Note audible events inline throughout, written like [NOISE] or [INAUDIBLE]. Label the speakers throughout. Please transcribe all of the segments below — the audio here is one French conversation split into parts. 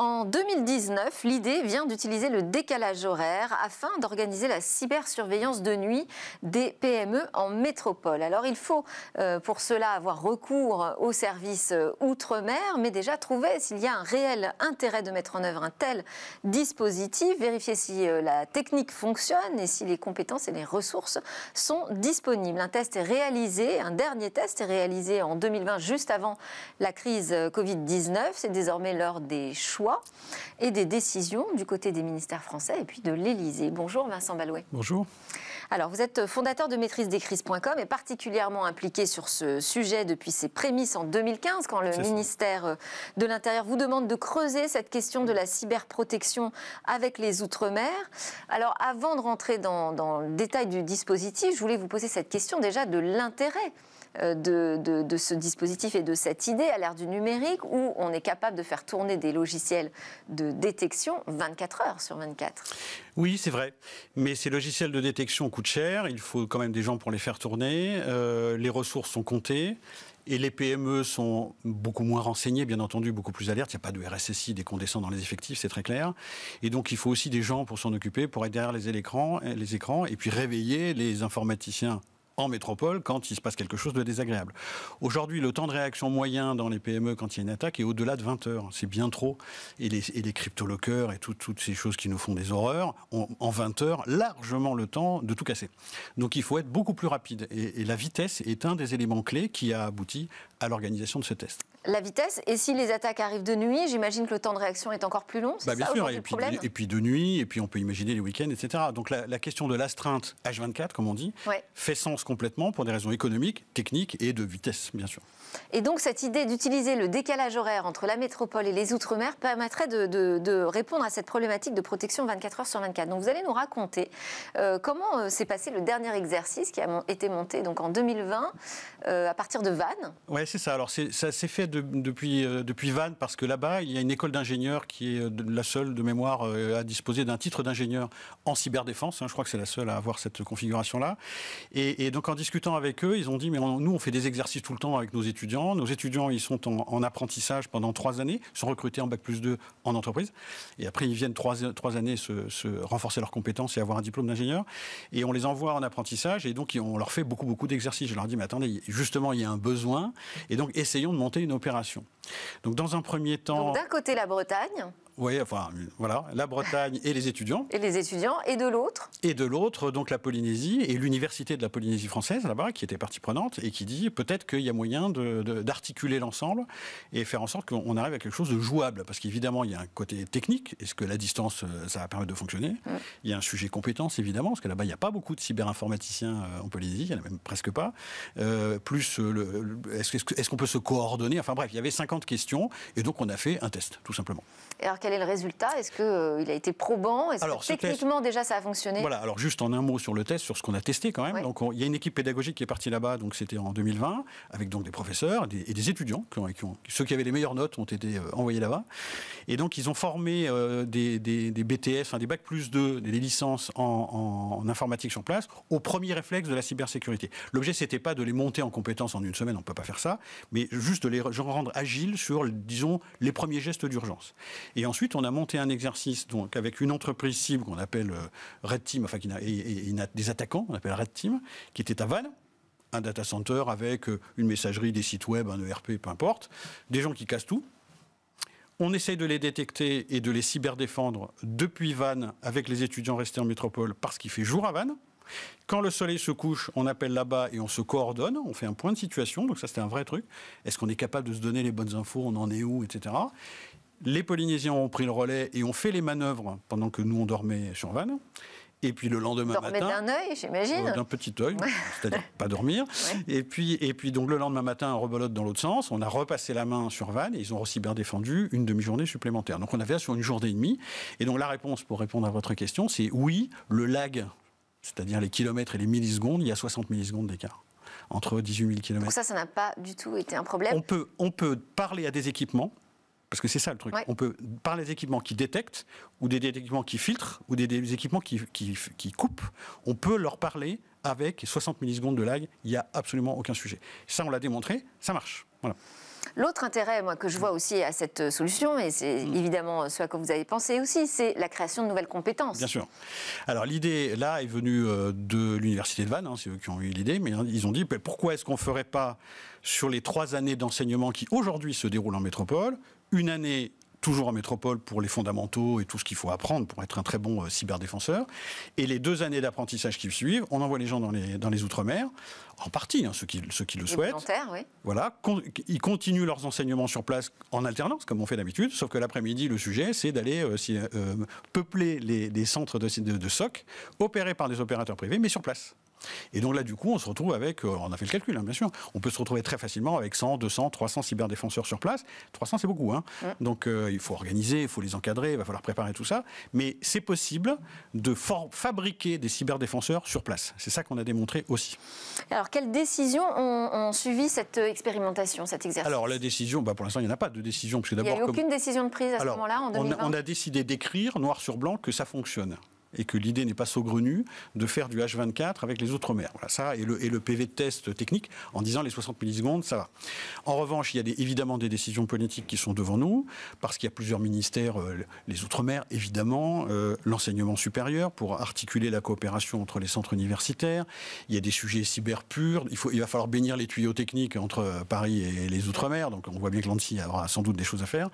Speaker 1: En 2019, l'idée vient d'utiliser le décalage horaire afin d'organiser la cybersurveillance de nuit des PME en métropole. Alors il faut euh, pour cela avoir recours aux services euh, outre-mer, mais déjà trouver s'il y a un réel intérêt de mettre en œuvre un tel dispositif, vérifier si euh, la technique fonctionne et si les compétences et les ressources sont disponibles. Un test est réalisé, un dernier test est réalisé en 2020 juste avant la crise Covid-19. C'est désormais l'heure des choix et des décisions du côté des ministères français et puis de l'Élysée. Bonjour Vincent Balouet. Bonjour. Alors vous êtes fondateur de maîtrise des crises.com et particulièrement impliqué sur ce sujet depuis ses prémices en 2015 quand le ministère euh, de l'Intérieur vous demande de creuser cette question de la cyberprotection avec les Outre-mer. Alors avant de rentrer dans, le détail du dispositif, je voulais vous poser cette question déjà de l'intérêt euh, de, ce dispositif et de cette idée à l'ère du numérique où on est capable de faire tourner des logiciels de détection 24 heures sur 24.
Speaker 2: Oui, c'est vrai. Mais ces logiciels de détection coûtent cher. Il faut quand même des gens pour les faire tourner. Euh, les ressources sont comptées. Et les PME sont beaucoup moins renseignées, bien entendu, beaucoup plus alertes. Il n'y a pas de RSSI dès qu'on descend dans les effectifs, c'est très clair. Et donc, il faut aussi des gens pour s'en occuper, pour être derrière les écrans et puis réveiller les informaticiens en métropole quand il se passe quelque chose de désagréable. Aujourd'hui, le temps de réaction moyen dans les PME quand il y a une attaque est au-delà de 20 heures. C'est bien trop. Et les, et crypto et toutes ces choses qui nous font des horreurs ont en 20 heures largement le temps de tout casser. Donc il faut être beaucoup plus rapide. et la vitesse est un des éléments clés qui a abouti à l'organisation de ce test
Speaker 1: la vitesse. Et si les attaques arrivent de nuit, j'imagine que le temps de réaction est encore plus long. Bah,
Speaker 2: bien sûr, et puis, de nuit, et puis on peut imaginer les week-ends, etc. Donc la, question de l'astreinte H24, comme on dit, fait sens complètement pour des raisons économiques, techniques et de vitesse, bien sûr.
Speaker 1: Et donc cette idée d'utiliser le décalage horaire entre la métropole et les Outre-mer permettrait de, répondre à cette problématique de protection 24 heures sur 24. Donc vous allez nous raconter euh, comment euh, s'est passé le dernier exercice qui a été monté donc en 2020 euh, à partir de Vannes.
Speaker 2: Oui, c'est ça. Alors ça s'est fait de depuis, euh, depuis Vannes parce que là-bas, il y a une école d'ingénieurs qui est euh, la seule de mémoire euh, à disposer d'un titre d'ingénieur en cyberdéfense. Hein. je crois que c'est la seule à avoir cette configuration-là. Et, donc en discutant avec eux, ils ont dit, mais nous, on fait des exercices tout le temps avec nos étudiants. Nos étudiants, ils sont en, apprentissage pendant trois années, sont recrutés en Bac plus 2 en entreprise. Et après, ils viennent trois, trois années se, se renforcer leurs compétences et avoir un diplôme d'ingénieur. Et on les envoie en apprentissage. Et donc, on leur fait beaucoup, beaucoup d'exercices. Je leur dis, mais attendez, justement, il y a un besoin. Et donc, essayons de monter une opération donc dans un premier temps. D'un
Speaker 1: côté la Bretagne,
Speaker 2: oui, enfin, voilà, la Bretagne et les étudiants.
Speaker 1: Et les étudiants, et de
Speaker 2: l'autre Et de l'autre, donc la Polynésie et l'université de la Polynésie française, là-bas, qui était partie prenante et qui dit peut-être qu'il y a moyen d'articuler l'ensemble et faire en sorte qu'on arrive à quelque chose de jouable. Parce qu'évidemment, il y a un côté technique, est-ce que la distance, euh, ça va permettre de fonctionner mm. Il y a un sujet compétence, évidemment, parce que là-bas, il n'y a pas beaucoup de cyberinformaticiens euh, en Polynésie, il n'y en a même presque pas. Euh, plus, est-ce qu'on peut se coordonner Enfin bref, il y avait 50 questions, et donc on a fait un test, tout simplement.
Speaker 1: Quel est le résultat Est-ce qu'il euh, a été probant Est-ce que techniquement déjà ça a fonctionné Voilà,
Speaker 2: alors juste en un mot sur le test, sur ce qu'on a testé quand même. Donc il y a une équipe pédagogique qui est partie là-bas, donc c'était en 2020, avec donc des professeurs et des étudiants. ont... ceux qui avaient les meilleures notes ont été euh, envoyés là-bas. Et donc ils ont formé euh, des, BTS, des Bac plus 2, des licences en, informatique sur place, au premier réflexe de la cybersécurité. L'objet, c'était pas de les monter en compétences en une semaine, on peut pas faire ça, mais juste de les rendre agiles sur, disons, les premiers gestes d'urgence. Et ensuite, ensuite, on a monté un exercice donc, avec une entreprise cible qu'on appelle euh, Red Team, enfin, a, des attaquants, on appelle Red Team, qui était à Vannes un data center avec euh, une messagerie, des sites web, un ERP, peu importe, des gens qui cassent tout. On essaye de les détecter et de les cyberdéfendre depuis Vannes avec les étudiants restés en métropole parce qu'il fait jour à Vannes. Quand le soleil se couche, on appelle là-bas et on se coordonne, on fait un point de situation, donc ça c'était un vrai truc. Est-ce qu'on est capable de se donner les bonnes infos, on en est où, etc les Polynésiens ont pris le relais et ont fait les manœuvres pendant que nous, on dormait sur Vannes. Et puis le lendemain Dormait matin. d'un
Speaker 1: œil, j'imagine. Euh, d'un
Speaker 2: petit œil, [LAUGHS] c'est-à-dire pas dormir. Et, puis, et puis, donc le lendemain matin, on rebolote dans l'autre sens. On a repassé la main sur van et ils ont aussi bien défendu une demi-journée supplémentaire. Donc on avait sur une journée et demie. Et donc la réponse, pour répondre à votre question, c'est oui, le lag, c'est-à-dire les kilomètres et les millisecondes, il y a 60 millisecondes d'écart entre 18 000 km. Donc ça, ça
Speaker 1: n'a pas du tout été un problème.
Speaker 2: On peut, on peut parler à des équipements parce que c'est ça le truc. On peut, par les équipements qui détectent, ou des, équipements qui filtrent, ou des, équipements qui, coupent, on peut leur parler avec 60 millisecondes de lag. Il n'y a absolument aucun sujet. Ça, on l'a démontré, ça marche. Voilà.
Speaker 1: L'autre intérêt, moi, que je vois aussi à cette euh, solution, et c'est mm. évidemment ce à quoi vous avez pensé aussi, c'est la création de nouvelles compétences. Bien sûr.
Speaker 2: Alors l'idée, là, est venue euh, de l'université de Vannes, hein, c'est eux qui ont eu l'idée, mais hein, ils ont dit, pourquoi est-ce qu'on ne ferait pas, sur les trois années d'enseignement qui aujourd'hui se déroulent en métropole, une année toujours en métropole pour les fondamentaux et tout ce qu'il faut apprendre pour être un très bon euh, cyberdéfenseur. Et les deux années d'apprentissage qui suivent, on envoie les gens dans les, Outre-mer, en partie, hein, ceux, qui, le souhaitent. Voilà, ils continuent leurs enseignements sur place en alternance, comme on fait d'habitude, sauf que l'après-midi, le sujet, c'est d'aller euh, euh, peupler les, centres de, de SOC, opérés par des opérateurs privés, mais sur place. Et donc là, du coup, on se retrouve avec, euh, on a fait le calcul, hein, bien sûr, on peut se retrouver très facilement avec 100, 200, 300 cyberdéfenseurs sur place. 300, c'est beaucoup. Hein. Donc euh, il faut organiser, il faut les encadrer, il va falloir préparer tout ça. Mais c'est possible de fabriquer des cyberdéfenseurs sur place. C'est ça qu'on a démontré aussi.
Speaker 1: Alors, quelles décisions ont, suivi cette euh, expérimentation, cet exercice Alors,
Speaker 2: la décision, bah, pour l'instant, il n'y en a pas de décision. il n'y a eu aucune
Speaker 1: décision de prise à ce moment-là, en 2020 on a
Speaker 2: décidé d'écrire, noir sur blanc, que ça fonctionne et que l'idée n'est pas saugrenue de faire du H24 avec les Outre-mer. Voilà, ça et le, PV de test technique en disant les 60 millisecondes, ça va. En revanche, il y a évidemment des décisions politiques qui sont devant nous, parce qu'il y a plusieurs ministères, euh, les Outre-mer évidemment, euh, l'enseignement supérieur pour articuler la coopération entre les centres universitaires, il y a des sujets cyber purs, il, va falloir bénir les tuyaux techniques entre Paris et les Outre-mer, donc on voit bien que l'ANSI aura sans doute des choses à faire.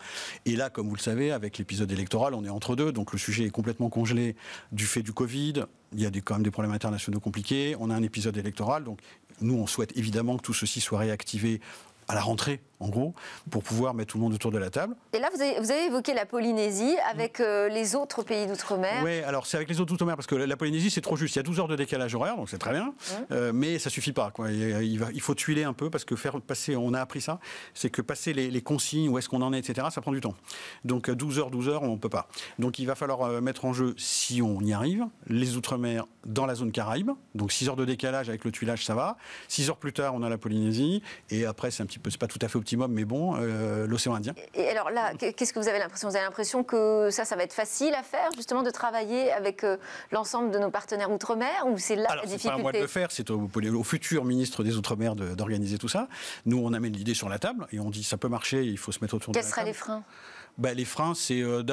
Speaker 2: Et là, comme vous le savez, avec l'épisode électoral, on est entre deux, donc le sujet est complètement congelé du fait du Covid, il y a des, quand même des problèmes internationaux compliqués, on a un épisode électoral, donc nous, on souhaite évidemment que tout ceci soit réactivé à la rentrée, en gros, pour pouvoir mettre tout le monde autour de la table.
Speaker 1: Et là, vous avez, évoqué la Polynésie avec euh, les autres pays d'outre-mer.
Speaker 2: Oui, alors c'est avec les autres d'outre-mer, parce que la Polynésie, c'est trop juste. Il y a 12 heures de décalage horaire, donc c'est très bien, euh, mais ça suffit pas. Quoi. Il, va, il, faut tuiler un peu, parce que faire passer, on a appris ça, c'est que passer les, consignes, où est-ce qu'on en est, etc., ça prend du temps. Donc 12 euh, heures, 12 heures, on ne peut pas. Donc il va falloir mettre en jeu, si on y arrive, les outre-mer dans la zone Caraïbe. Donc 6 heures de décalage avec le tuilage, ça va. 6 heures plus tard, on a la Polynésie, et après, c'est un petit ce n'est c'est pas tout à fait optimum, mais bon, euh, l'océan Indien.
Speaker 1: Et alors là, qu'est-ce que vous avez l'impression Vous avez l'impression que ça, ça va être facile à faire, justement, de travailler avec euh, l'ensemble de nos partenaires outre-mer, ou c'est là la difficulté pas à moi de le faire,
Speaker 2: c'est au, futur ministre des Outre-mer d'organiser tout ça. Nous, on amène l'idée sur la table et on dit ça peut marcher, il faut se mettre autour de la Quels seraient les freins ben, les freins, c'est euh,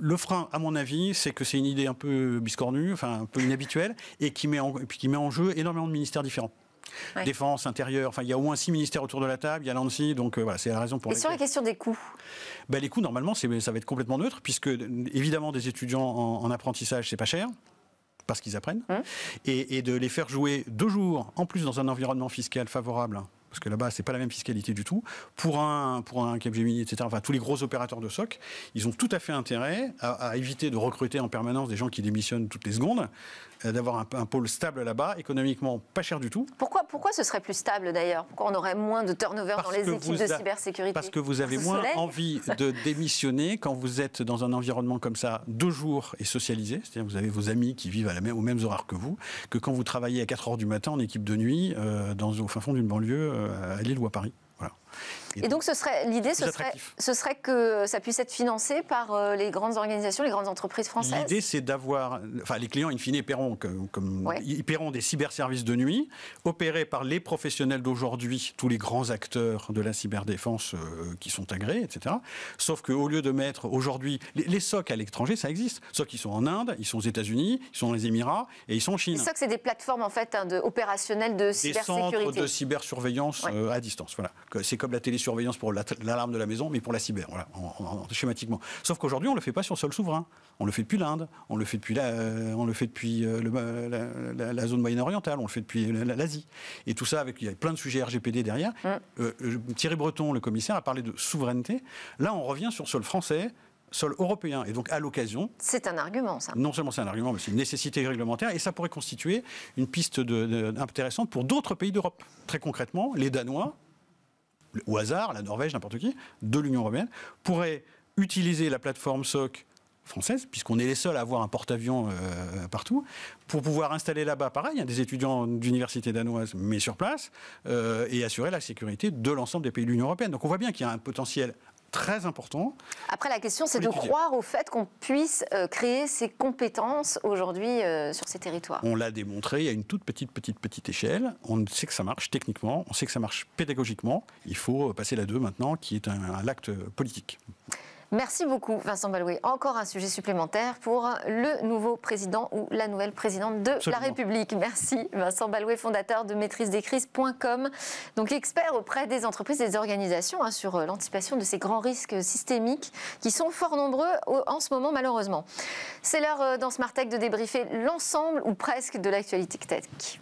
Speaker 2: le, frein, à mon avis, c'est que c'est une idée un peu biscornue, enfin un peu inhabituelle, et qui met puis qui met en jeu énormément de ministères différents. Défense, intérieure, enfin il y a au moins six ministères autour de la table, il y a l'ANSI, donc euh, voilà, c'est la raison pour Et sur la
Speaker 1: question des coûts
Speaker 2: ben, Les coûts, normalement, ça va être complètement neutre, puisque évidemment des étudiants en, apprentissage, c'est pas cher parce qu'ils apprennent, hum. et de les faire jouer deux jours en plus dans un environnement fiscal favorable parce que là-bas, c'est pas la même fiscalité du tout. Pour un, pour un Capgemini, etc., enfin, tous les gros opérateurs de SOC, ils ont tout à fait intérêt à, éviter de recruter en permanence des gens qui démissionnent toutes les secondes, euh, d'avoir un, pôle stable là-bas, économiquement pas cher du tout.
Speaker 1: Pourquoi, pourquoi ce serait plus stable d'ailleurs Pourquoi on aurait moins de turnover dans les équipes de cybersécurité Parce que vous avez moins envie
Speaker 2: de [LAUGHS] démissionner quand vous êtes dans un environnement comme ça, deux jours et socialisé, c'est-à-dire que vous avez vos amis qui vivent à la même, aux mêmes horaires que vous, que quand vous travaillez à 4 heures du matin en équipe de nuit, euh, dans, au fin fond d'une banlieue. Euh, euh, à Lille ou à Paris. Et,
Speaker 1: donc, ce serait l'idée, ce serait, ce serait, que ça puisse être financé par euh, les grandes organisations, les grandes entreprises françaises. L'idée,
Speaker 2: c'est d'avoir, enfin, les clients in fine paieront, comme, ils paieront des cyberservices de nuit opérés par les professionnels d'aujourd'hui, tous les grands acteurs de la cyberdéfense euh, qui sont agréés, etc. Sauf qu'au lieu de mettre aujourd'hui les, socs SOC à l'étranger, ça existe. SOC, qu'ils sont en Inde, ils sont aux États-Unis, ils sont dans les Émirats et ils sont en Chine. Les SOC,
Speaker 1: c'est des plateformes en fait hein, de, opérationnelles de cybersécurité. Des centres de
Speaker 2: cybersurveillance euh, à distance. Voilà. C'est comme la télésurveillance pour l'alarme de la maison, mais pour la cyber, voilà, schématiquement. Sauf qu'aujourd'hui, on le fait pas sur le sol souverain. On le fait depuis l'Inde, on le fait depuis la, euh, on le fait depuis euh, euh, la, zone moyenne orientale on le fait depuis l'Asie. Et tout ça, avec il y a plein de sujets RGPD derrière. Mm. Thierry Breton, le commissaire, a parlé de souveraineté. Là, on revient sur sol français sol européen. Et donc, à l'occasion. C'est un argument, ça. Non seulement c'est un argument, mais c'est une nécessité réglementaire. Et ça pourrait constituer une piste de, intéressante pour d'autres pays d'Europe. Très concrètement, les Danois, au hasard, la Norvège, n'importe qui, de l'Union européenne, pourrait utiliser la plateforme SOC française, puisqu'on est les seuls à avoir un porte-avions euh, partout, pour pouvoir installer là-bas, pareil, des étudiants d'université danoise, mais sur place, euh, et assurer la sécurité de l'ensemble des pays de l'Union européenne. Donc on voit bien qu'il y a un potentiel très important.
Speaker 1: Après, la question, c'est de croire au fait qu'on puisse euh, créer ces compétences aujourd'hui euh, sur ces territoires. On
Speaker 2: l'a démontré à une toute petite, petite, petite échelle. On sait que ça marche techniquement, on sait que ça marche pédagogiquement. Il faut euh, passer la deux maintenant, qui est un acte politique.
Speaker 1: Merci beaucoup, Vincent Baloué. Encore un sujet supplémentaire pour le nouveau président ou la nouvelle présidente de la République. Merci, Vincent Baloué, fondateur de maîtrise des crises.com, donc expert auprès des entreprises et des organisations hein, sur euh, l'anticipation de ces grands risques systémiques qui sont fort nombreux en ce moment, malheureusement. C'est l'heure euh, dans Smart Tech de débriefer l'ensemble ou presque de l'actualité tech.